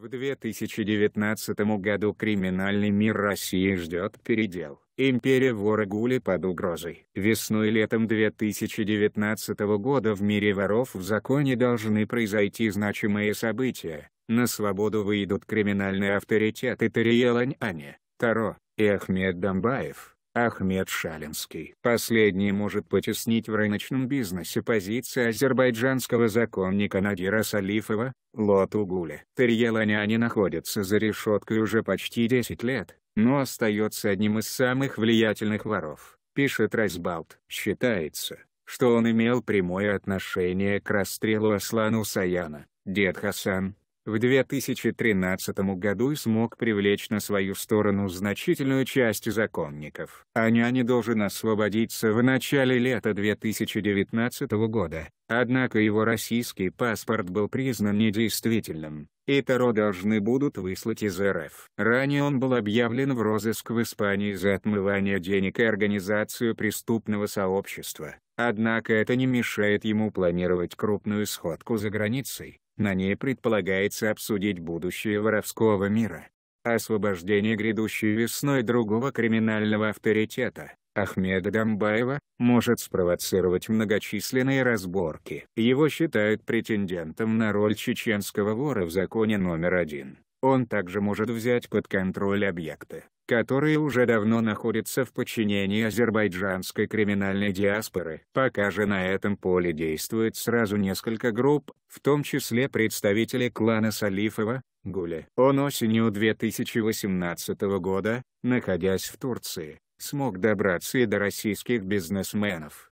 В 2019 году криминальный мир России ждет передел. Империя вора Гули под угрозой. Весной и летом 2019 года в мире воров в законе должны произойти значимые события. На свободу выйдут криминальные авторитеты Тариел Ани, Таро и Ахмед Дамбаев. Ахмед Шалинский. Последний может потеснить в рыночном бизнесе позиции азербайджанского законника Надира Салифова, Лоту Гуля. Терьеланяне находится за решеткой уже почти 10 лет, но остается одним из самых влиятельных воров, пишет Райсбалт. Считается, что он имел прямое отношение к расстрелу Аслана Усаяна. Дед Хасан, в 2013 году и смог привлечь на свою сторону значительную часть законников. Аняни должен освободиться в начале лета 2019 года, однако его российский паспорт был признан недействительным, и Таро должны будут выслать из РФ. Ранее он был объявлен в розыск в Испании за отмывание денег и организацию преступного сообщества. Однако это не мешает ему планировать крупную сходку за границей. На ней предполагается обсудить будущее воровского мира, освобождение грядущей весной другого криминального авторитета, Ахмеда Дамбаева, может спровоцировать многочисленные разборки. Его считают претендентом на роль чеченского вора в законе номер один. Он также может взять под контроль объекты, которые уже давно находятся в подчинении азербайджанской криминальной диаспоры. Пока же на этом поле действует сразу несколько групп, в том числе представители клана Салифова, Гуля. Он осенью 2018 года, находясь в Турции, смог добраться и до российских бизнесменов,